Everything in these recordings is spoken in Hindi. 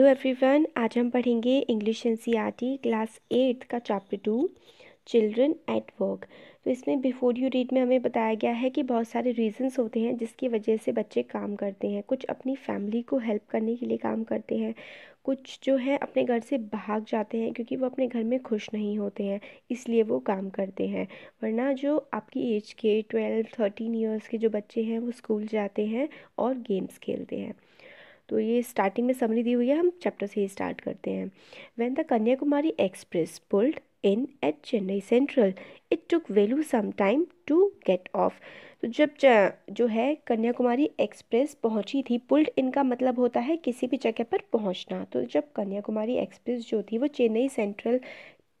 हेलो एवरीवन आज हम पढ़ेंगे इंग्लिश एन क्लास एट्थ का chapter two children at work तो इसमें बिफोर यू रीड में हमें बताया गया है कि बहुत सारे रीजंस होते हैं जिसकी वजह से बच्चे काम करते हैं कुछ अपनी फैमिली को हेल्प करने के लिए काम करते हैं कुछ जो है अपने घर से भाग जाते हैं क्योंकि वो अपने घर में खुश नहीं होते हैं इसलिए वो काम करते हैं वरना जो आपकी एज के ट्वेल्व थर्टीन ईयर्स के जो बच्चे हैं वो स्कूल जाते हैं और गेम्स खेलते हैं तो ये स्टार्टिंग में समरी दी हुई है हम चैप्टर से ही स्टार्ट करते हैं when the Kanyakumari Express pulled in at Chennai Central it took Velu some time to get off तो जब जो है कन्याकुमारी एक्सप्रेस पहुंची थी पुल्ड इनका मतलब होता है किसी भी जगह पर पहुंचना तो जब कन्याकुमारी एक्सप्रेस जो थी वो चेन्नई सेंट्रल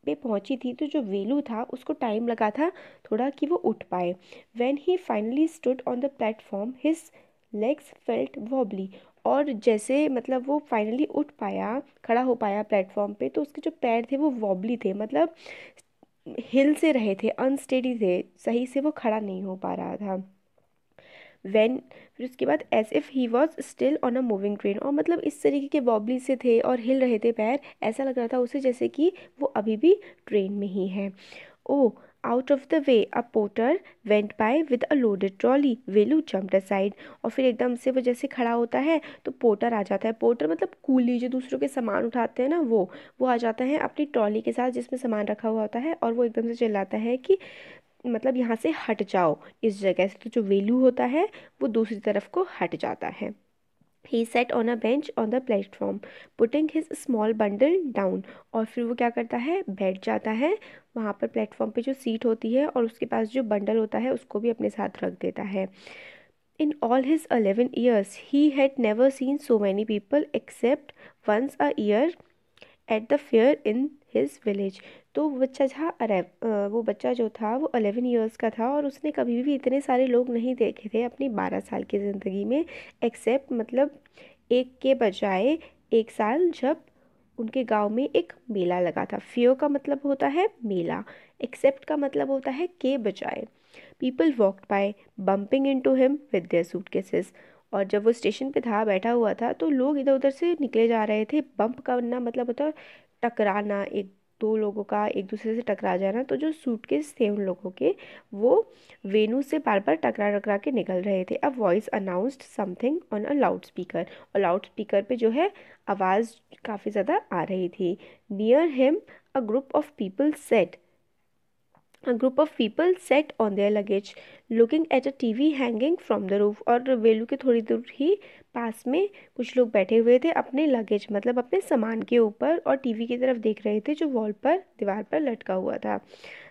पे पहुंची थी तो जो वेलू था उसको टाइम लगा था थोड़ा कि वो उठ पाए when he finally stood on the platform his legs felt wobbly और जैसे मतलब वो फाइनली उठ पाया खड़ा हो पाया प्लेटफॉर्म पे तो उसके जो पैर थे वो वॉबली थे मतलब हिल से रहे थे अनस्टेडी थे सही से वो खड़ा नहीं हो पा रहा था वैन फिर उसके बाद as if he was still on a moving train और मतलब इस तरीके के बॉबली से थे और हिल रहे थे पैर ऐसा लग रहा था उसे जैसे कि वो अभी भी ट्रेन में ही है oh oh, out of the way a a went by with a loaded trolley Velu jump the side और फिर एकदम से वो जैसे खड़ा होता है तो पोटर आ जाता है पोटर मतलब कूली जो दूसरों के सामान उठाते हैं ना वो वो आ जाता है अपनी ट्रॉली के साथ जिसमें सामान रखा हुआ होता है और वो एकदम से चिल्लाता है कि मतलब यहाँ से हट जाओ इस जगह से तो जो वेलू होता है वो दूसरी तरफ को हट जाता है he sat on a bench on the platform putting his small bundle down और फिर वो क्या करता है बैठ जाता है वहाँ पर प्लेटफॉर्म पे जो सीट होती है और उसके पास जो बंडल होता है उसको भी अपने साथ रख देता है In all his eleven years, he had never seen so many people except once a year at the fair in his village तो वो बच्चा जहाँ अरेव वो बच्चा जो था वो अलेवन ईयर्स का था और उसने कभी भी इतने सारे लोग नहीं देखे थे अपनी बारह साल की ज़िंदगी में एक्सेप्ट मतलब एक के बजाय एक साल जब उनके गांव में एक मेला लगा था फियो का मतलब होता है मेला एक्सेप्ट का मतलब होता है के बजाय people walked by bumping into him with suitcases और जब वो स्टेशन पे था बैठा हुआ था तो लोग इधर उधर से निकले जा रहे थे बम्प करना मतलब होता है टकराना एक दो लोगों का एक दूसरे से टकरा जाना तो जो सूटकेस थे उन लोगों के वो वेनू से बार बार टकरा टकरा के निकल रहे थे अब voice announced something on a loudspeaker और लाउड स्पीकर पे जो है आवाज़ काफ़ी ज़्यादा आ रही थी near him a group of people sat a group of people sat on their luggage looking at a TV hanging from the roof और वेलू के थोड़ी दूर ही पास में कुछ लोग बैठे हुए थे अपने लगेज मतलब अपने सामान के ऊपर और टी.वी. की तरफ देख रहे थे जो वॉल पर दीवार पर लटका हुआ था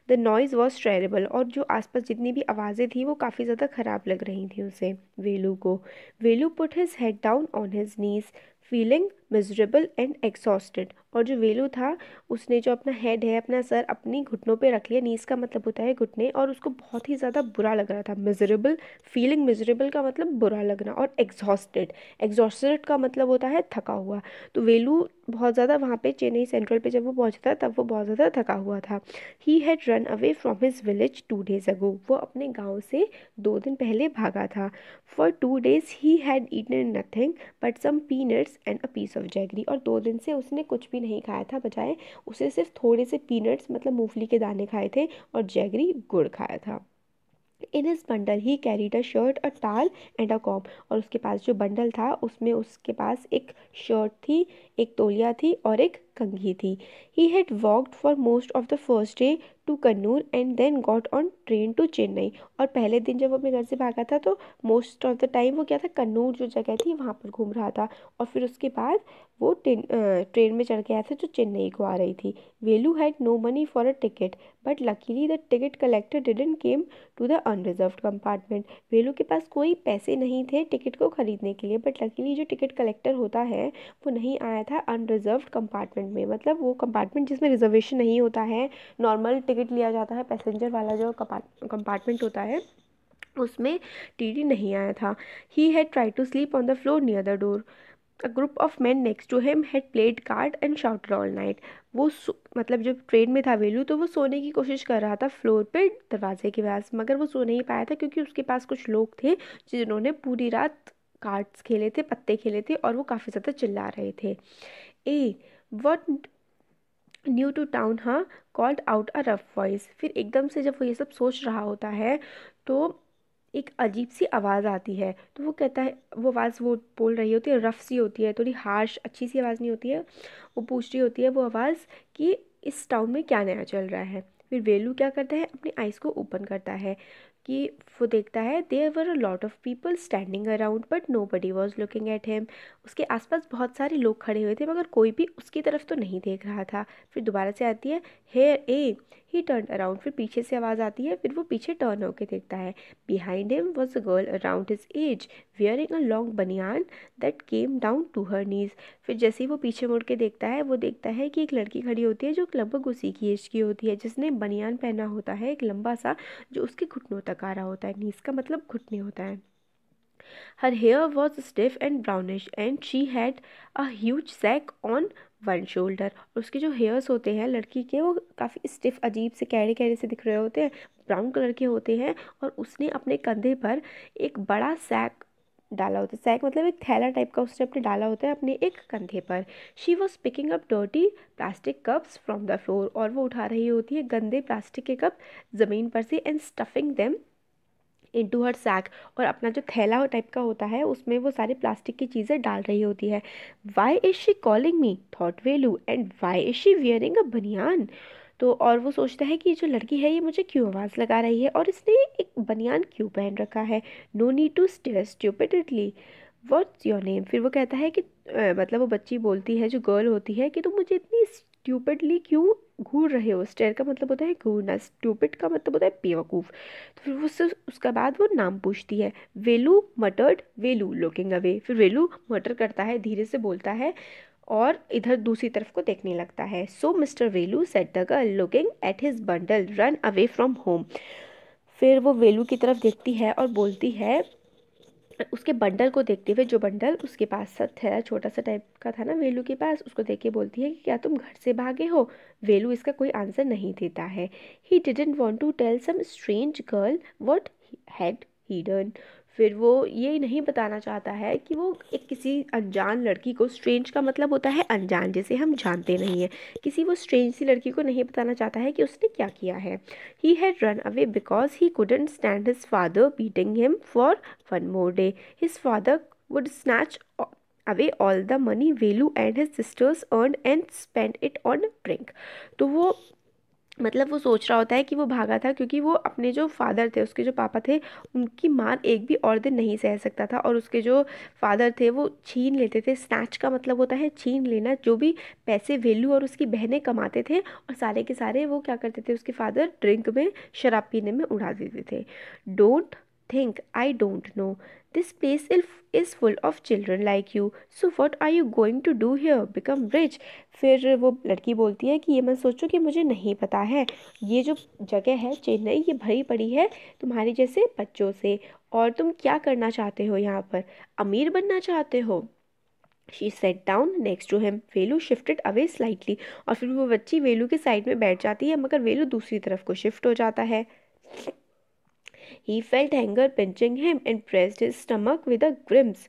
द नॉइज़ वॉज ट्रेरेबल और जो आसपास जितनी भी आवाज़ें थी वो काफ़ी ज़्यादा ख़राब लग रही थी उसे वेलू को Velu put his head down on his knees feeling miserable and exhausted और जो वेलू था उसने जो अपना हेड है अपना सर अपनी घुटनों पे रख लिया नीस का मतलब होता है घुटने और उसको बहुत ही ज़्यादा बुरा लग रहा था मिजरेबल फीलिंग मिजरेबल का मतलब बुरा लगना और एग्जॉस्टेड एग्जॉस्टेड का मतलब होता है थका हुआ तो वेलू बहुत ज़्यादा वहाँ पे चेन्नई सेंट्रल पे जब वो पहुँचता तब वो बहुत ज़्यादा थका हुआ था he had run away from his village two days ago वो अपने गाँव से दो दिन पहले भागा था for two days he had eaten nothing but some peanuts and a piece jaggery और दो दिन से उसने कुछ भी नहीं खाया था बजाय उसे सिर्फ थोड़े से पीनट्स मतलब मूंगफली के दाने खाए थे और जैगरी गुड़ खाया था in his bundle he carried a shirt a towel and a com और उसके पास जो बंडल था उसमें उसके पास एक शर्ट थी एक तोलिया थी और एक कंघी थी he had walked for most of the first day to Kannur and then got on train to Chennai और पहले दिन जब वो अपने घर से भागा था तो मोस्ट ऑफ द टाइम वो क्या था कन्नूर जो जगह थी वहाँ पर घूम रहा था और फिर उसके बाद वो ट्रेन ट्रेन में चढ़ गया था जो चेन्नई को आ रही थी Velu had no money for a ticket but luckily the ticket collector didn't came to the unreserved compartment Velu के पास कोई पैसे नहीं थे टिकट को ख़रीदने के लिए बट लकीली जो टिकट कलेक्टर होता है वो नहीं आया था अनरिजर्व कंपार्टमेंट कंपार्टमेंट में मतलब वो कंपार्टमेंट जिसमें रिजर्वेशन नहीं होता है नॉर्मल टिकट लिया जाता है पैसेंजर वाला जो कंपार्टमेंट होता है उसमें टीडी नहीं आया था he had try to sleep on the floor near the door a group of man next to him had played card and shot all night वो मतलब जब ट्रेन में था वेलू तो वो सोने की कोशिश कर रहा था फ्लोर पे दरवाजे के पास मगर वो सो नहीं पाया था क्योंकि उसके पास कुछ लोग थे जिन्होंने पूरी रात कार्ड्स खेले थे पत्ते खेले थे और वो काफ़ी ज़्यादा चिल्ला रहे थे eh what new to town ha called out a rough voice फिर एकदम से जब वो ये सब सोच रहा होता है तो एक अजीब सी आवाज़ आती है तो वो कहता है वो आवाज़ वो बोल रही होती है रफ़ सी होती है थोड़ी हार्श अच्छी सी आवाज़ नहीं होती है वो पूछ रही होती है वो आवाज़ कि इस टाउन में क्या नया चल रहा है फिर वेलू क्या करता है अपनी आइज़ को ओपन करता है कि वो देखता है there were a lot of people standing around but nobody was looking at him उसके आसपास बहुत सारे लोग खड़े हुए थे मगर कोई भी उसकी तरफ तो नहीं देख रहा था फिर दोबारा से आती है here eh he turn around फिर पीछे से आवाज़ आती है फिर वो पीछे टर्न होकर देखता है behind him was a girl around his age wearing a long banian that came down to her knees फिर जैसे ही वो पीछे मुड़ के देखता है वो देखता है कि एक लड़की खड़ी होती है जो लगभग उसी की एज की होती है जिसने बनियान पहना होता है एक लंबा सा जो उसके घुटनों तक आ रहा होता है नीस का मतलब घुटने होता है her hair was stiff and brownish and she had a huge sack on one shoulder उसके जो हेयर्स होते हैं लड़की के वो काफ़ी स्टिफ अजीब से कैरे कैरे से दिख रहे होते हैं ब्राउन कलर के होते हैं और उसने अपने कंधे पर एक बड़ा सैक डाला होता है सैक मतलब एक थैला टाइप का उसने अपने डाला होता है अपने एक कंधे पर she was picking up dirty plastic cups from the floor और वो उठा रही होती है गंदे प्लास्टिक के कप ज़मीन पर से and stuffing them into her sack और अपना जो थैला टाइप का होता है उसमें वो सारे प्लास्टिक की चीज़ें डाल रही होती है why is she calling me thought Velu and why is she wearing a banian तो और वो सोचता है कि ये जो लड़की है ये मुझे क्यों आवाज़ लगा रही है और इसने एक बनियान क्यों पहन रखा है no need to stare stupidly what's your name फिर वो कहता है कि आ, मतलब वो बच्ची बोलती है जो गर्ल होती है कि तुम मुझे इतनी स्ट्यूपिडली क्यों घूर रहे हो स्टेयर का मतलब होता है घूरना स्टूपिड का मतलब होता है बेवकूफ़ तो फिर उससे उसके बाद वो नाम पूछती है वेलू मटर्ड वेलू लुकिंग अवे फिर वेलू मटर करता है धीरे से बोलता है और इधर दूसरी तरफ को देखने लगता है so mister Velu said the girl looking at his bundle run away from home फिर वो वेलू की तरफ देखती है और बोलती है उसके बंडल को देखते हुए जो बंडल उसके पास था छोटा सा टाइप का था ना वेलू के पास उसको देख के बोलती है कि क्या तुम घर से भागे हो वेलू इसका कोई आंसर नहीं देता है he didn't want to tell some strange girl what had he done फिर वो ये नहीं बताना चाहता है कि वो एक किसी अनजान लड़की को स्ट्रेंज का मतलब होता है अनजान जैसे हम जानते नहीं हैं किसी वो स्ट्रेंज सी लड़की को नहीं बताना चाहता है कि उसने क्या किया है he had run away because he couldn't stand his father beating him for one more day his father would snatch away all the money Velu and his sisters earn and spend it on drink तो वो मतलब वो सोच रहा होता है कि वो भागा था क्योंकि वो अपने जो फादर थे उसके जो पापा थे उनकी मार एक भी और दिन नहीं सह सकता था और उसके जो फादर थे वो छीन लेते थे स्नैच का मतलब होता है छीन लेना जो भी पैसे वैल्यू और उसकी बहनें कमाते थे और सारे के सारे वो क्या करते थे उसके फादर ड्रिंक में शराब पीने में उड़ा देते थे don't think I don't know. This place is full of children like you. So what are you going to do here? Become rich. फिर वो लड़की बोलती है कि ये मैं सोचो कि मुझे नहीं पता है ये जो जगह है चेन्नई ये भरी पड़ी है तुम्हारे जैसे बच्चों से और तुम क्या करना चाहते हो यहाँ पर अमीर बनना चाहते हो she sat down next to him Velu shifted away slightly और फिर वो बच्ची वेलू के साइड में बैठ जाती है मगर वेलू दूसरी तरफ को शिफ्ट हो जाता है He felt hunger pinching him and pressed his stomach with a grimace.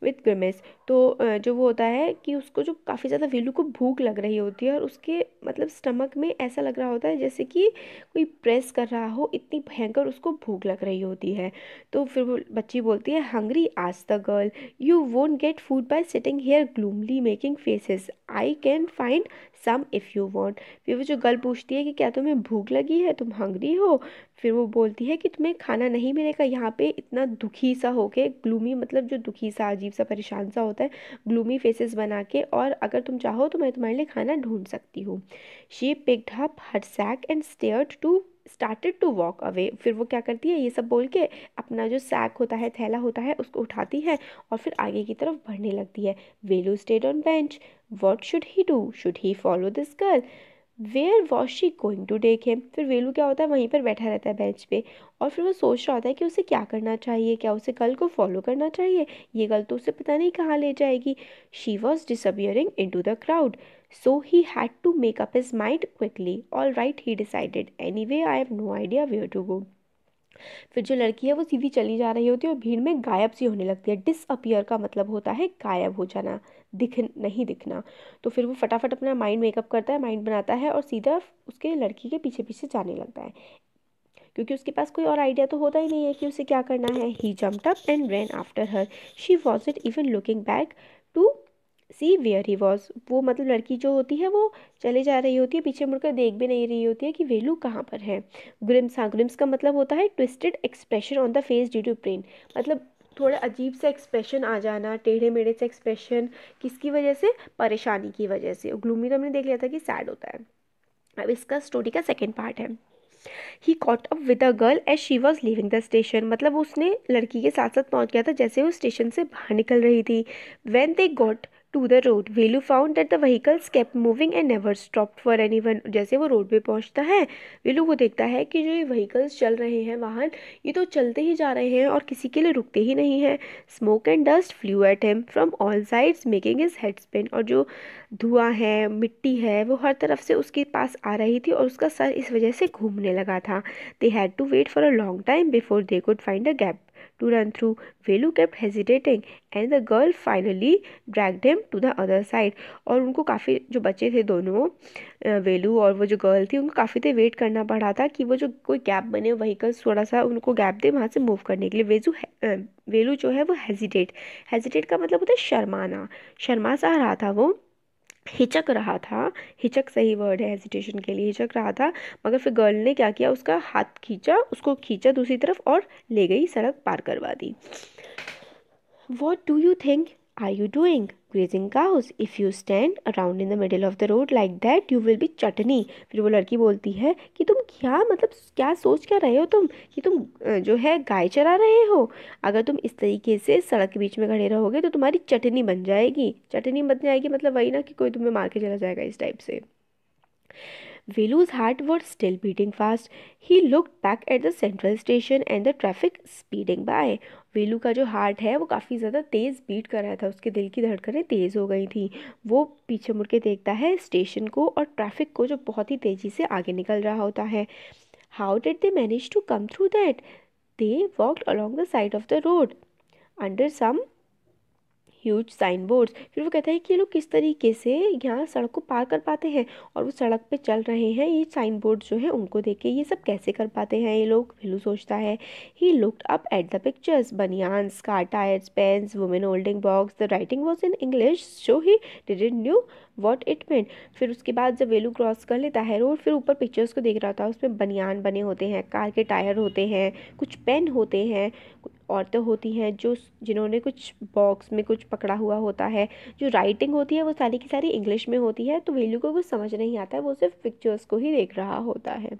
With grimace, तो जो वो होता है कि उसको जो काफ़ी ज़्यादा वेलू को भूख लग रही होती है और उसके मतलब स्टमक में ऐसा लग रहा होता है जैसे कि कोई प्रेस कर रहा हो इतनी भयंकर उसको भूख लग रही होती है तो फिर वो बच्ची बोलती है हंग्री आज the girl you won't get food by sitting here glumly making faces I can find some if you want फिर वो जो गर्ल पूछती है कि क्या तुम्हें भूख लगी है तुम हंग्री हो फिर वो बोलती है कि तुम्हें खाना नहीं मिलेगा यहाँ पे इतना दुखी सा होके ग्लूमी मतलब जो दुखी सा अजीब सा परेशान सा होता होता है ग्लूमी फेसेस बना के और अगर तुम चाहो तो मैं तुम्हारे लिए खाना ढूंढ सकती हूँ she picked up her sack and stared to started to walk away फिर वो क्या करती है ये सब बोल के अपना जो सैक होता है थैला होता है उसको उठाती है और फिर आगे की तरफ बढ़ने लगती है Velu stayed on bench what should he do should he follow this girl where was she going to take him फिर वेलू क्या होता है वहीं पर बैठा रहता है बेंच पे और फिर वो सोच रहा होता है कि उसे क्या करना चाहिए क्या उसे कल को फॉलो करना चाहिए ये गल तो उसे पता नहीं कहाँ ले जाएगी she was disappearing into the crowd so he had to make up his mind quickly all right he decided anyway I have no idea where to go फिर जो लड़की है वो सीधी चली जा रही होती है और भीड़ में गायब सी होने लगती है डिसअपियर का मतलब होता है गायब हो जाना दिख नहीं दिखना तो फिर वो फटाफट अपना माइंड मेकअप करता है माइंड बनाता है और सीधा उसके लड़की के पीछे पीछे जाने लगता है क्योंकि उसके पास कोई और आइडिया तो होता ही नहीं है कि उसे क्या करना है he jumped up and ran after her she was it even looking back to see where he was वो मतलब लड़की जो होती है वो चले जा रही होती है पीछे मुड़कर देख भी नहीं रही होती है कि वेलू कहाँ पर है ग्रिम्स हाँ ग्रिम्स का मतलब होता है twisted expression on the face due to pain मतलब थोड़ा अजीब सा एक्सप्रेशन आ जाना टेढ़े मेढ़े से एक्सप्रेशन किसकी वजह से परेशानी की वजह से ग्लूमी तो हमने देख लिया था कि सैड होता है अब इसका स्टोरी का सेकेंड पार्ट है he caught up with a girl as she was leaving the station मतलब उसने लड़की के साथ साथ पहुंच गया था जैसे वो स्टेशन से बाहर निकल रही थी when they got to the road Velu found that the vehicles kept moving and never stop for anyone जैसे वो रोड पे पहुंचता है वेलू वो देखता है कि जो ये व्हीकल्स चल रहे हैं वाहन ये तो चलते ही जा रहे हैं और किसी के लिए रुकते ही नहीं है smoke and dust flew at him from all sides making his head spin और जो धुआं है मिट्टी है वो हर तरफ से उसके पास आ रही थी और उसका सर इस वजह से घूमने लगा था they had to wait for a long time before they could find a gap to run through. Velu kept hesitating and the girl finally dragged him to the other side. और उनको काफ़ी जो बच्चे थे दोनों वेलू और वो जो गर्ल थी उनको काफ़ी देर वेट करना पड़ा था कि वो जो कोई गैप बने वहीकल्स थोड़ा सा उनको गैप दे वहाँ से मूव करने के लिए वेजू वेलू जो है वो हेजिटेट हेजिटेट का मतलब होता है शर्माना शर्मा सा रहा था वो हिचक रहा था हिचक सही वर्ड है हेजिटेशन के लिए हिचक रहा था मगर फिर गर्ल ने क्या किया उसका हाथ खींचा उसको खींचा दूसरी तरफ और ले गई सड़क पार करवा दी what do you think are you doing? Grazing cows. If you stand around in the middle of the road like that, you will be chutney. फिर वो लड़की बोलती है कि तुम क्या मतलब क्या सोच क्या रहे हो तुम कि तुम जो है गाय चरा रहे हो अगर तुम इस तरीके से सड़क के बीच में खड़े रहोगे तो तुम्हारी चटनी बन जाएगी चटनी बन जाएगी मतलब वही ना कि कोई तुम्हें मार के चला जाएगा इस टाइप से Velu's heart was still beating fast. He looked back at the central station and the traffic speeding by. Velu का जो heart है वो काफ़ी ज़्यादा तेज़ beat कर रहा था उसके दिल की धड़कनें तेज़ हो गई थी वो पीछे मुड़ के देखता है स्टेशन को और ट्रैफिक को जो बहुत ही तेज़ी से आगे निकल रहा होता है How did they manage to come through that? They walked along the side of the road under some huge sign boards फिर वो कहता है कि ये लोग किस तरीके से यहाँ सड़क को पार कर पाते हैं और वो सड़क पे चल रहे हैं ये साइन बोर्ड जो है उनको देख के ये सब कैसे कर पाते हैं ये लोग फिलू सोचता है he looked up at the pictures banians car tyres pens women holding box the writing was in English so he didn't knew what it meant फिर उसके बाद जब वेलू क्रॉस कर लेता है रोड फिर ऊपर पिक्चर्स को देख रहा होता है उसमें बनियान बने होते हैं कार के टायर होते हैं कुछ पेन होते हैं औरतें होती हैं जो जिन्होंने कुछ बॉक्स में कुछ पकड़ा हुआ होता है जो राइटिंग होती है वो सारी की सारी इंग्लिश में होती है तो वेलू को कुछ समझ नहीं आता है वो सिर्फ पिक्चर्स को ही देख रहा होता है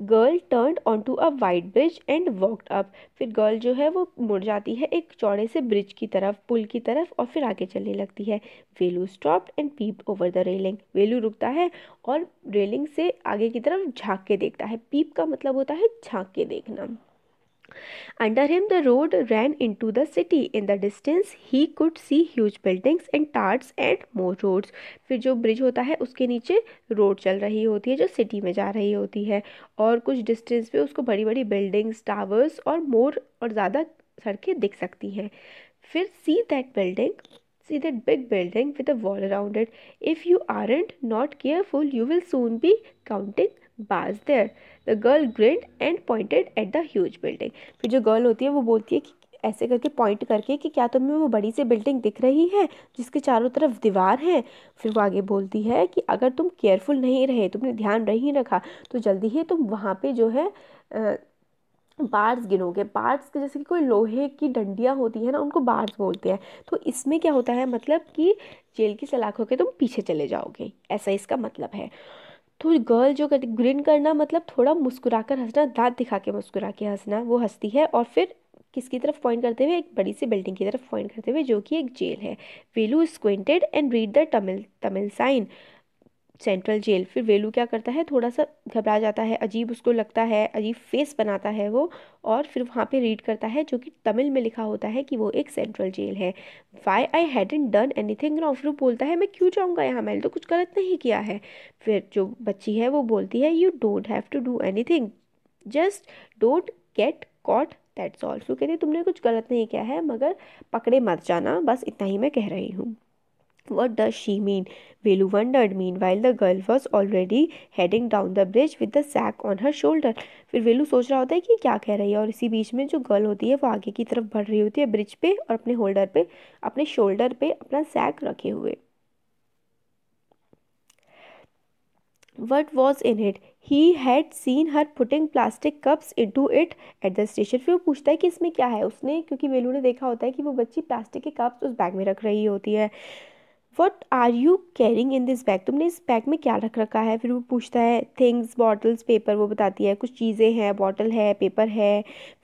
girl turn onto a white bridge and walked up फिर गर्ल जो है वो मुड़ जाती है एक चौड़े से ब्रिज की तरफ पुल की तरफ और फिर आगे चलने लगती है Velu stop and peep over the railing Velu रुकता है और रेलिंग से आगे की तरफ झाँक के देखता है पीप का मतलब होता है झाँक के देखना Under him, the road ran into the city. In the distance, he could see huge buildings and towers and more roads. फिर जो ब्रिज होता है उसके नीचे रोड चल रही होती है जो सिटी में जा रही होती है और कुछ डिस्टेंस पे उसको बड़ी बड़ी बिल्डिंग्स टावर्स और मोर और ज़्यादा सड़कें दिख सकती हैं फिर see that building see that big building with a wall around it if you are and not careful you will soon be counting bars there. The girl grinned and pointed at the huge building. फिर जो गर्ल होती है वो बोलती है कि ऐसे करके पॉइंट करके कि क्या तुम्हें वो बड़ी सी बिल्डिंग दिख रही है जिसके चारों तरफ दीवार है फिर वो आगे बोलती है कि अगर तुम केयरफुल नहीं रहे तुमने ध्यान नहीं रखा तो जल्दी ही तुम वहाँ पर जो है आ, बार्स गिनोगे बार्स के जैसे कि कोई लोहे की डंडियाँ होती है ना उनको बार्स बोलते हैं तो इसमें क्या होता है मतलब कि जेल की सलाखों के तुम पीछे चले जाओगे ऐसा इसका मतलब है तो गर्ल जो कर ग्रिन करना मतलब थोड़ा मुस्कुरा कर हंसना दांत दिखा के मुस्कुरा के हंसना वो हंसती है और फिर किसकी तरफ पॉइंट करते हुए एक बड़ी सी बिल्डिंग की तरफ पॉइंट करते हुए जो कि एक जेल है Velu squinted and read the Tamil Tamil sign central jail फिर वेलू क्या करता है थोड़ा सा घबरा जाता है अजीब उसको लगता है अजीब फेस बनाता है वो और फिर वहाँ पे रीड करता है जो कि तमिल में लिखा होता है कि वो एक सेंट्रल जेल है why I hadn't done anything wrong फिर बोलता है मैं क्यों जाऊँगा यहाँ मैंने तो कुछ गलत नहीं किया है फिर जो बच्ची है वो बोलती है you don't have to do anything just don't get caught that's also कहते तुमने कुछ गलत नहीं किया है मगर पकड़े मत जाना बस इतना ही मैं कह रही हूँ What does she mean? Velu wondered. Meanwhile, the girl was already heading down the bridge with the sack on her shoulder. फिर वेलू सोच रहा होता है कि क्या कह रही है और इसी बीच में जो गर्ल होती है वो आगे की तरफ बढ़ रही होती है ब्रिज पे और अपने होल्डर पे अपने शोल्डर पे अपना सैक रखे हुए what was in it he had seen her putting plastic cups into it at the station फिर वो पूछता है कि इसमें क्या है उसने क्योंकि वेलू ने देखा होता है कि वो बच्ची प्लास्टिक के कप्स उस बैग में रख रही होती है what are you carrying in this bag तुमने इस बैग में क्या रख रखा है फिर वो पूछता है थिंग्स बॉटल्स पेपर वो बताती है कुछ चीज़ें हैं बॉटल है पेपर है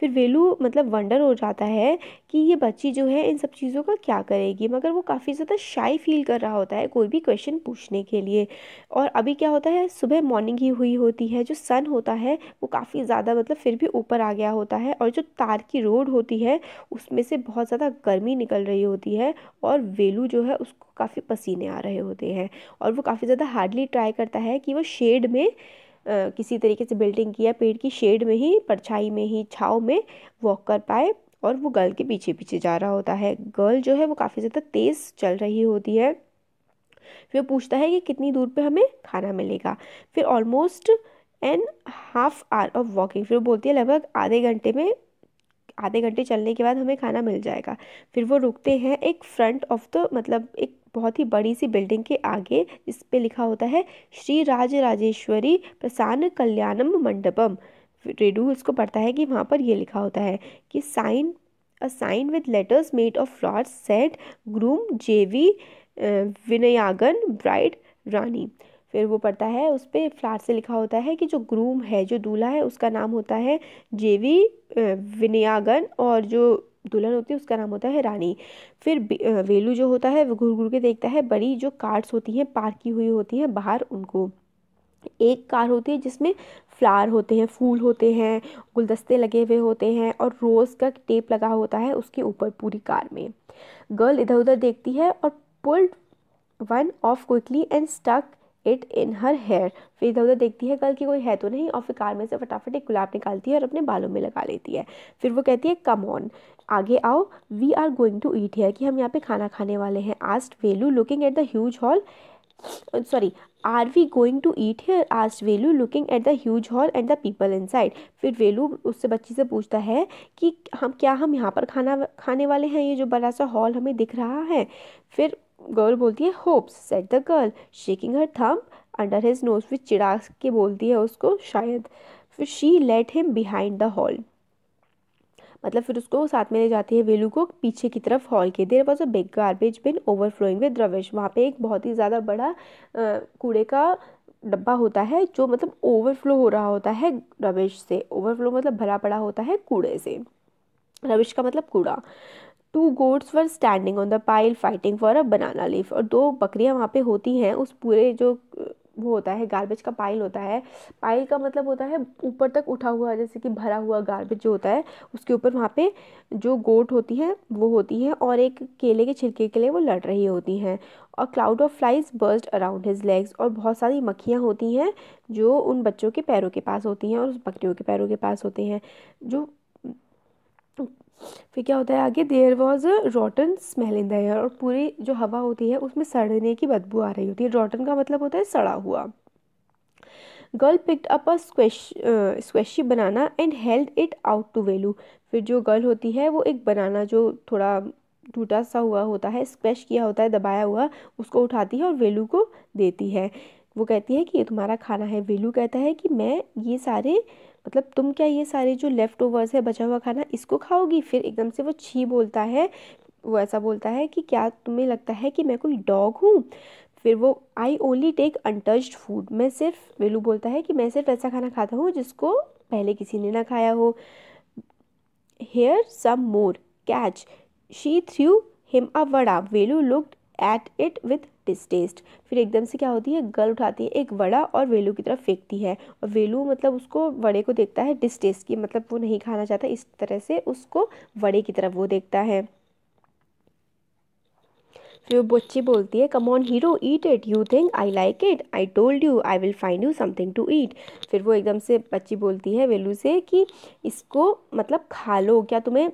फिर वेलू मतलब वंडर हो जाता है कि ये बच्ची जो है इन सब चीज़ों का क्या करेगी मगर वो काफ़ी ज़्यादा शाई फील कर रहा होता है कोई भी क्वेश्चन पूछने के लिए और अभी क्या होता है सुबह मॉर्निंग ही हुई होती है जो सन होता है वो काफ़ी ज़्यादा मतलब फिर भी ऊपर आ गया होता है और जो तार की रोड होती है उसमें से बहुत ज़्यादा गर्मी निकल रही होती है और वेलू जो है उसको काफ़ी पसीने आ रहे होते हैं और वो काफ़ी ज़्यादा हार्डली ट्राई करता है कि वो शेड में आ, किसी तरीके से बिल्डिंग किया पेड़ की शेड में ही परछाई में ही छाव में वॉक कर पाए और वो गर्ल के पीछे पीछे जा रहा होता है गर्ल जो है वो काफ़ी ज़्यादा तेज़ चल रही होती है फिर पूछता है कि कितनी दूर पे हमें खाना मिलेगा फिर almost an half hour of walking फिर बोलती है लगभग आधे घंटे में आधे घंटे चलने के बाद हमें खाना मिल जाएगा फिर वो रुकते हैं एक फ्रंट ऑफ द मतलब एक बहुत ही बड़ी सी बिल्डिंग के आगे इस पे लिखा होता है श्री राज राजेश्वरी प्रसन्न कल्याणम मंडपम रेडू इसको पढ़ता है कि वहाँ पर ये लिखा होता है कि sign a sign with letters made of flowers said groom JV Vinayagan bride रानी फिर वो पड़ता है उस पर फ्लार से लिखा होता है कि जो ग्रूम है जो दूल्हा है उसका नाम होता है जेवी विनयागन और जो दुल्हन होती है उसका नाम होता है रानी फिर वेलू जो होता है वो घूर घूर के देखता है बड़ी जो कार्ड्स होती हैं पार्क की हुई होती हैं बाहर उनको एक कार होती है जिसमें फ्लावर होते हैं फूल होते हैं गुलदस्ते लगे हुए होते हैं और रोज़ का टेप लगा होता है उसके ऊपर पूरी कार में गर्ल इधर उधर देखती है और pulled one off quickly and stuck it in her hair फिर इधर उधर देखती है कल की कोई है तो नहीं और फिर कार में से फटाफट एक गुलाब निकालती है और अपने बालों में लगा लेती है फिर वो कहती है कम ऑन आगे आओ we are going to eat here कि हम यहाँ पे खाना खाने वाले हैं asked Velu looking at the huge hall sorry are we going to eat here asked Velu looking at the huge hall and the people inside फिर वेलू उससे बच्ची से पूछता है कि हम क्या हम यहाँ पर खाना खाने वाले हैं ये जो बड़ा सा हॉल हमें दिख रहा है फिर गर्ल बोलती है oops said the girl shaking her thumb under his nose फिर चिड़ा के बोलती है उसको शायद फिर she led him behind the hall मतलब फिर उसको साथ में ले जाती है वेलू को पीछे की तरफ हॉल के there was a big garbage bin overflowing with rubbish वहाँ पे एक बहुत ही ज़्यादा बड़ा कूड़े का डब्बा होता है जो मतलब ओवरफ्लो हो रहा होता है रविश से ओवरफ्लो मतलब भरा पड़ा होता है कूड़े से रविश का मतलब कूड़ा two goats were standing on the pile fighting for a banana leaf और दो बकरियाँ वहाँ पे होती हैं उस पूरे जो वो होता है गार्बेज का पाइल होता है पाइल का मतलब होता है ऊपर तक उठा हुआ जैसे कि भरा हुआ गार्बेज जो होता है उसके ऊपर वहाँ पे जो गोट होती है वो होती है और एक केले के छिलके के लिए वो लड़ रही होती हैं और cloud of flies burst around his legs और बहुत सारी मक्खियाँ होती हैं जो उन बच्चों के पैरों के पास होती हैं और उस बकरियों के पैरों के पास होते हैं जो फिर क्या होता है आगे there was rotten smell in the air और पूरी जो हवा होती है उसमें सड़ने की बदबू आ रही होती है रॉटन का मतलब होता है सड़ा हुआ girl picked up a squash squashy banana and held it out to Velu फिर जो गर्ल होती है वो एक बनाना जो थोड़ा टूटा सा हुआ होता है स्क्वेश किया होता है दबाया हुआ उसको उठाती है और वेलू को देती है वो कहती है कि ये तुम्हारा खाना है वेलू कहता है कि मैं ये सारे मतलब तुम क्या ये सारे जो लेफ़्ट ओवर्स है बचा हुआ खाना इसको खाओगी फिर एकदम से वो छी बोलता है वो ऐसा बोलता है कि क्या तुम्हें लगता है कि मैं कोई डॉग हूँ फिर वो I only take untouched food मैं सिर्फ वेलू बोलता है कि मैं सिर्फ ऐसा खाना खाता हूँ जिसको पहले किसी ने ना खाया हो here some more catch she threw him a vada Velu looked at it with distaste फिर एकदम से क्या होती है गल उठाती है एक वड़ा और वेलू की तरफ फेंकती है और वेलू मतलब उसको वड़े को देखता है डिस्टेस्ट की मतलब वो नहीं खाना चाहता इस तरह से उसको वड़े की तरफ वो देखता है फिर वो बच्ची बोलती है come on hero eat it you think I like it I told you I will find you something to eat फिर वो एकदम से बच्ची बोलती है वेलू से कि इसको मतलब खा लो क्या तुम्हें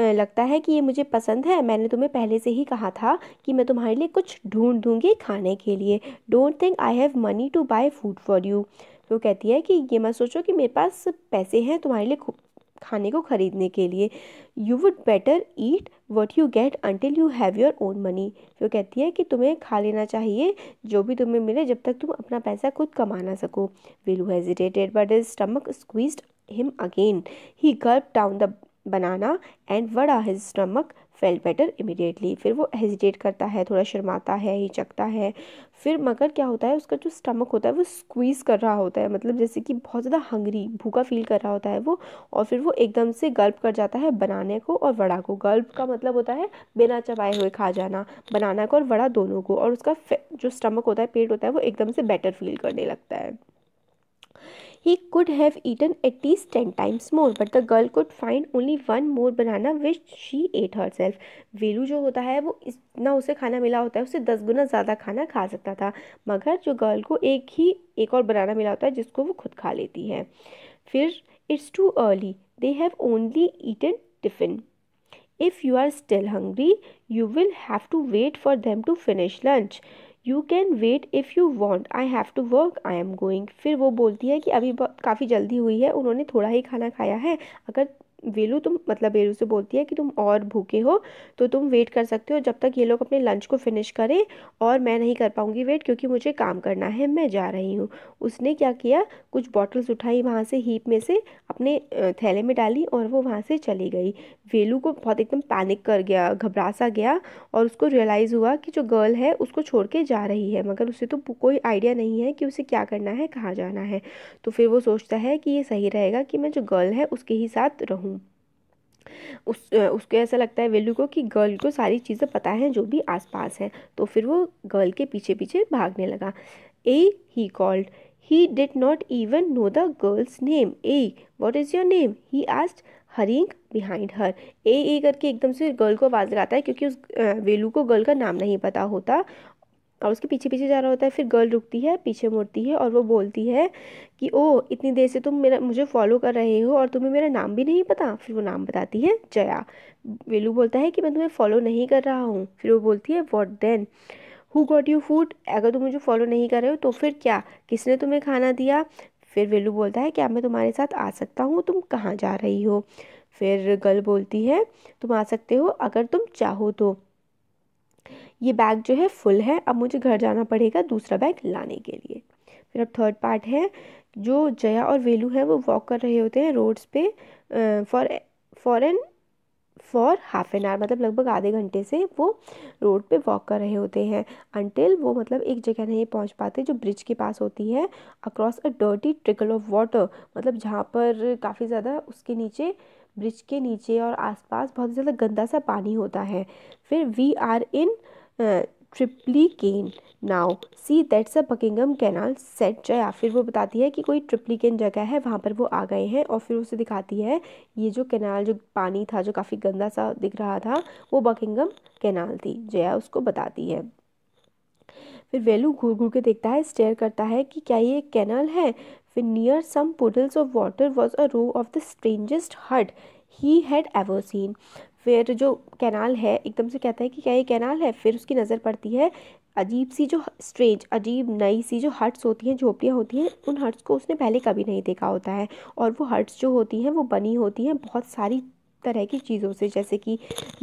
लगता है कि ये मुझे पसंद है मैंने तुम्हें पहले से ही कहा था कि मैं तुम्हारे लिए कुछ ढूंढ दूँगी खाने के लिए don't think I have money to buy food for you वो कहती है कि ये मत सोचो कि मेरे पास पैसे हैं तुम्हारे लिए खाने को ख़रीदने के लिए you would better eat what you get until you have your own money वो कहती है कि तुम्हें खा लेना चाहिए जो भी तुम्हें मिले जब तक तुम अपना पैसा खुद कमा ना सको Velu hesitated but his stomach squeeze him again he gulped down the banana and vada his stomach felt better immediately फिर वो हेजिटेट करता है थोड़ा शर्माता है हिचकता है फिर मगर क्या होता है उसका जो स्टमक होता है वो स्क्वीज़ कर रहा होता है मतलब जैसे कि बहुत ज़्यादा हंगरी भूखा फील कर रहा होता है वो और फिर वो एकदम से गल्प कर जाता है बनाने को और वड़ा को गल्प का मतलब होता है बिना चबाए हुए खा जाना बनाना को और वड़ा दोनों को और उसका जो स्टमक होता है पेट होता है वो एकदम से बेटर फील करने लगता है he could have eaten at least ten times more but the girl could find only one more banana which she ate herself Velu जो होता है वो इतना उसे खाना मिला होता है उसे दस गुना ज़्यादा खाना खा सकता था मगर जो गर्ल को एक ही एक और बनाना मिला होता है जिसको वो खुद खा लेती है फिर it's too early they have only eaten tiffin if you are still hungry you will have to wait for them to finish lunch you can wait if you want I have to work I am going फिर वो बोलती है कि अभी काफ़ी जल्दी हुई है उन्होंने थोड़ा ही खाना खाया है अगर वेलू तुम मतलब वेलू से बोलती है कि तुम और भूखे हो तो तुम वेट कर सकते हो जब तक ये लोग अपने लंच को फिनिश करें और मैं नहीं कर पाऊँगी वेट क्योंकि मुझे काम करना है मैं जा रही हूँ उसने क्या किया कुछ बॉटल्स उठाई वहाँ से हीप में से अपने थैले में डाली और वो वहाँ से चली गई वेलू को बहुत एकदम पैनिक कर गया घबरा सा गया और उसको रियलाइज़ हुआ कि जो गर्ल है उसको छोड़ के जा रही है मगर उसे तो कोई आइडिया नहीं है कि उसे क्या करना है कहाँ जाना है तो फिर वो सोचता है कि ये सही रहेगा कि मैं जो गर्ल है उसके ही साथ रहूँ उस उसको ऐसा लगता है वेलू को कि गर्ल को सारी चीज़ें पता है जो भी आसपास हैं तो फिर वो गर्ल के पीछे पीछे भागने लगा uh he called he did not even know the girl's name uh what is your name he asked hurrying behind her uh uh करके एकदम से गर्ल को आवाज़ लगाता है क्योंकि उस वेलू को गर्ल का नाम नहीं पता होता और उसके पीछे पीछे जा रहा होता है फिर गर्ल रुकती है पीछे मुड़ती है और वो बोलती है कि ओ इतनी देर से तुम मेरा मुझे फॉलो कर रहे हो और तुम्हें मेरा नाम भी नहीं पता फिर वो नाम बताती है जया वेलू बोलता है कि मैं तुम्हें फॉलो नहीं कर रहा हूँ फिर वो बोलती है what then who got you food अगर तुम मुझे फॉलो नहीं कर रहे हो तो फिर क्या किसने तुम्हें खाना दिया फिर वेलू बोलता है क्या मैं तुम्हारे साथ आ सकता हूँ तुम कहाँ जा रही हो फिर गर्ल बोलती है तुम आ सकते हो अगर तुम चाहो तो ये बैग जो है फुल है अब मुझे घर जाना पड़ेगा दूसरा बैग लाने के लिए फिर अब थर्ड पार्ट है जो जया और वेलू है वो वॉक कर रहे होते हैं रोड्स पे for for an for half an hour मतलब लगभग आधे घंटे से वो रोड पे वॉक कर रहे होते हैं अनटिल वो मतलब एक जगह नहीं पहुंच पाते जो ब्रिज के पास होती है across a dirty trickle of water मतलब जहाँ पर काफ़ी ज़्यादा उसके नीचे ब्रिज के नीचे और आसपास बहुत ज़्यादा गंदा सा पानी होता है फिर we are in Triplicane now see that's a Buckingham canal said Jaya फिर वो बताती है कि कोई ट्रिप्लीकेन जगह है वहाँ पर वो आ गए हैं और फिर उसे दिखाती है ये जो कैनाल जो पानी था जो काफ़ी गंदा सा दिख रहा था वो बकिंगम कैनाल थी जया उसको बताती है फिर वेलू घूर घूर के देखता है स्टेयर करता है कि क्या ये एक कैनाल है फिर near some puddles of water was a row of the strangest hut he had ever seen फिर जो कैनाल है एकदम से कहता है कि क्या ये कैनाल है फिर उसकी नज़र पड़ती है अजीब सी जो स्ट्रेंज अजीब नई सी जो हट्स होती हैं झोपड़ियाँ होती हैं उन हट्स को उसने पहले कभी नहीं देखा होता है और वो हट्स जो होती हैं वो बनी होती हैं बहुत सारी तरह की चीज़ों से जैसे कि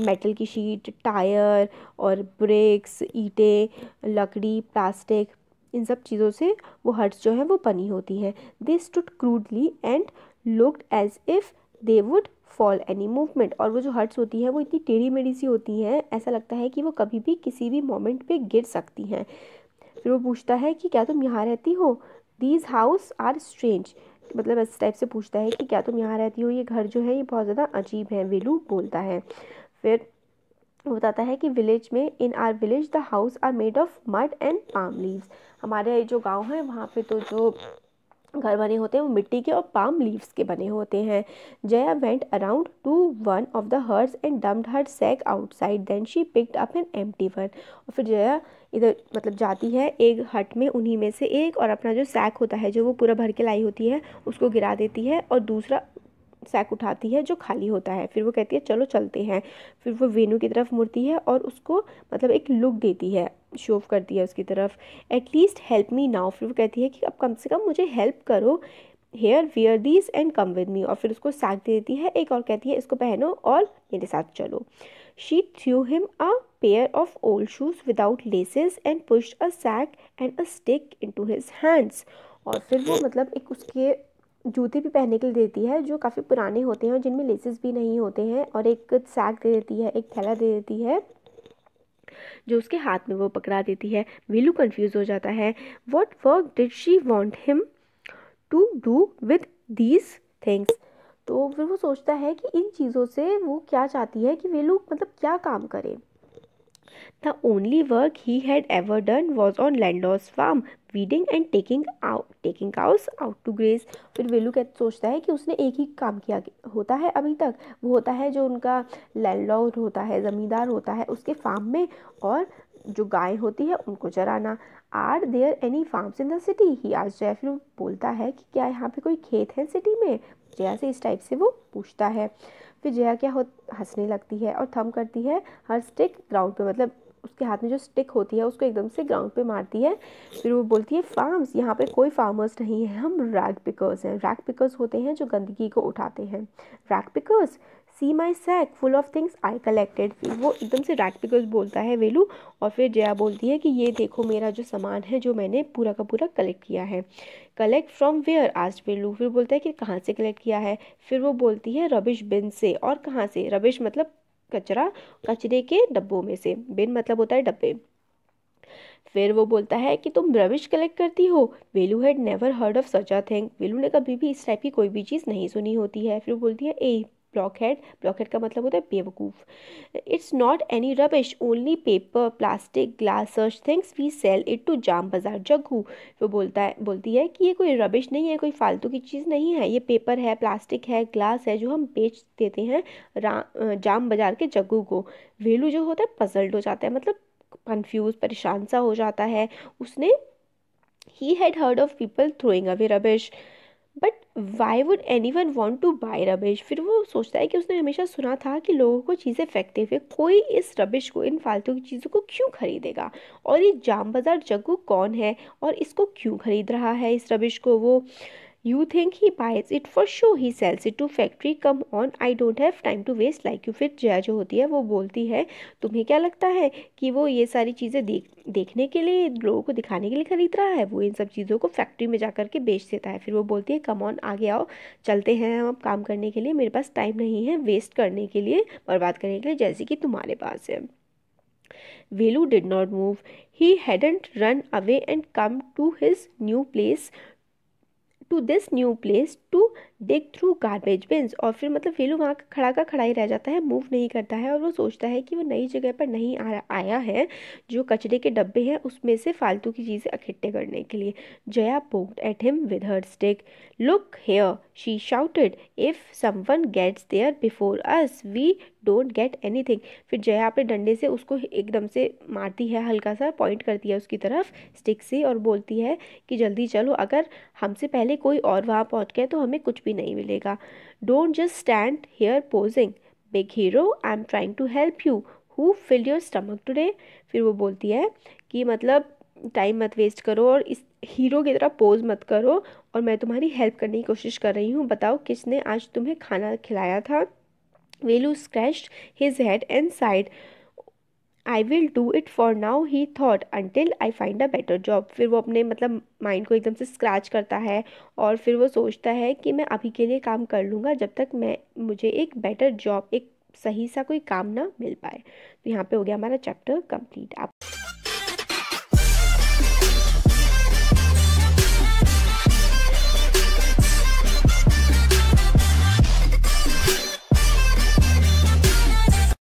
मेटल की शीट टायर और ब्रेक्स ईटें लकड़ी प्लास्टिक इन सब चीज़ों से वो हट्स जो हैं वो बनी होती हैं this stood crudely and looked as if they would fall any movement और वो जो हर्ट्स होती है वो इतनी टेढ़ी मेढ़ी सी होती हैं ऐसा लगता है कि वो कभी भी किसी भी मोमेंट पे गिर सकती हैं फिर वो पूछता है कि क्या तुम यहाँ रहती हो दीज हाउस आर स्ट्रेंज मतलब इस टाइप से पूछता है कि क्या तुम यहाँ रहती हो ये घर जो है ये बहुत ज़्यादा अजीब है वेलू बोलता है फिर वो बताता है कि विलेज में in our village the house are made of mud and palm leaves हमारे जो गांव है वहाँ पे तो जो घर बने होते हैं वो मिट्टी के और पाम लीव्स के बने होते हैं Jaya went around to one of the huts and dumped her sack outside then she picked up an empty one और फिर जया इधर मतलब जाती है एक हट में उन्हीं में से एक और अपना जो सैक होता है जो वो पूरा भर के लाई होती है उसको गिरा देती है और दूसरा सैक उठाती है जो खाली होता है फिर वो कहती है चलो चलते हैं फिर वो वेनू की तरफ मुड़ती है और उसको मतलब एक लुक देती है शोव करती है उसकी तरफ एटलीस्ट हेल्प मी नाउ फिर वो कहती है कि अब कम से कम मुझे हेल्प करो here wear these and come with me और फिर उसको सैक दे देती है एक और कहती है इसको पहनो और मेरे साथ चलो she threw him a pair of old shoes without laces and pushed a sack and a stick into his hands और फिर वो मतलब एक उसके जूते भी पहनने के लिए देती है जो काफ़ी पुराने होते हैं और जिनमें लेसेस भी नहीं होते हैं और एक सैक दे देती है एक थैला दे देती है जो उसके हाथ में वो पकड़ा देती है वीलू कन्फ्यूज हो जाता है what work did she want him to do with these things तो फिर वो सोचता है कि इन चीज़ों से वो क्या चाहती है कि वे लोग मतलब क्या काम करें The only work he had ever done was on Landau's farm, weeding and taking out taking cows out to graze. फिर वेलू क्या सोचता है कि उसने एक ही काम किया होता है अभी तक वो होता है जो उनका लैंडलॉर्ड होता है ज़मींदार होता है उसके फार्म में और जो गाय होती है उनको चराना are there any farms in the city he आज जयफ्लू बोलता है कि क्या यहाँ पे कोई खेत है सिटी में जैसे इस टाइप से वो पूछता है फिर जया क्या हो हंसने लगती है और थम करती है हर स्टिक ग्राउंड पे मतलब उसके हाथ में जो स्टिक होती है उसको एकदम से ग्राउंड पे मारती है फिर वो बोलती है फार्म्स यहाँ पे कोई फार्मर्स नहीं है हम रैक पिकर्स हैं रैक पिकर्स होते हैं जो गंदगी को उठाते हैं rag pickers see my sack full of things I collected फिर वो एकदम से रैक पिकर्स बोलता है वेलू और फिर जया बोलती है कि ये देखो मेरा जो सामान है जो मैंने पूरा का पूरा कलेक्ट किया है कलेक्ट फ्रॉम वेयर आज बिल्लू फिर बोलता है कि कहाँ से कलेक्ट किया है फिर वो बोलती है रबिश बिन से और कहाँ से रबिश मतलब कचरा कचरे के डब्बों में से बिन मतलब होता है डब्बे फिर वो बोलता है कि तुम रविश कलेक्ट करती हो Velu had never heard of such a thing Velu ने कभी भी इस टाइप की कोई भी चीज़ नहीं सुनी होती है फिर वो बोलती है a blockhead blockhead का मतलब होता है बेवकूफ़ it's not any rubbish only paper plastic glass सर्च things we sell it to Jam Bazaar जग्गू वो बोलता है बोलती है कि ये कोई रबिश नहीं है कोई फालतू की चीज़ नहीं है ये पेपर है प्लास्टिक है ग्लास है जो हम बेच देते हैं जाम बाजार के जग्गू को वेलू जो होता है पजल्ड हो जाता है मतलब कन्फ्यूज़ परेशान सा हो जाता है उसने he had heard of people throwing away rubbish but why would any one want to buy rubbish फिर वो सोचता है कि उसने हमेशा सुना था कि लोगों को चीज़ें फेंकते हुए कोई इस रबिश को इन फालतू की चीज़ों को क्यों खरीदेगा और ये जाम बाज़ार जग्गू कौन है और इसको क्यों खरीद रहा है इस रबिश को वो you think he buys it for show he sells it to factory come on I don't have time to waste like you फिर जया जो होती है वो बोलती है तुम्हें क्या लगता है कि वो ये सारी चीज़ें देख देखने के लिए लोगों को दिखाने के लिए ख़रीद रहा है वो इन सब चीज़ों को फैक्ट्री में जा कर के बेच देता है फिर वो बोलती है कम ऑन आगे आओ चलते हैं हम अब काम करने के लिए मेरे पास टाइम नहीं है वेस्ट करने के लिए बर्बाद करने के लिए जैसे कि तुम्हारे पास है Velu did not move he hadn't run away and come to his new place to this new place to dig through garbage bins और फिर मतलब फेलू वहाँ का खड़ा का खड़ा ही रह जाता है मूव नहीं करता है और वो सोचता है कि वो नई जगह पर नहीं आ, आया है जो कचरे के डब्बे हैं उसमें से फालतू की चीज़ें इकट्ठे करने के लिए Jaya poked at him with her stick look here she shouted if someone gets there before us we don't get any thing फिर जया अपने डंडे से उसको एकदम से मारती है हल्का सा पॉइंट करती है उसकी तरफ स्टिक से और बोलती है कि जल्दी चलो अगर हमसे पहले कोई और वहाँ पहुँच गया तो हमें कुछ भी नहीं मिलेगा don't just stand here posing big hero I am trying to help you who fill your stomach today फिर वो बोलती है कि मतलब टाइम मत वेस्ट करो और इस हीरो की तरह पोज मत करो और मैं तुम्हारी हेल्प करने की कोशिश कर रही हूँ बताओ किसने आज तुम्हें खाना खिलाया था Velu scratch his head and sighed I will do it for now he thought until I find a better job फिर वो अपने मतलब माइंड को एकदम से स्क्रैच करता है और फिर वो सोचता है कि मैं अभी के लिए काम कर लूँगा जब तक मैं मुझे एक बेटर जॉब एक सही सा कोई काम ना मिल पाए तो यहाँ पे हो गया हमारा चैप्टर कंप्लीट आप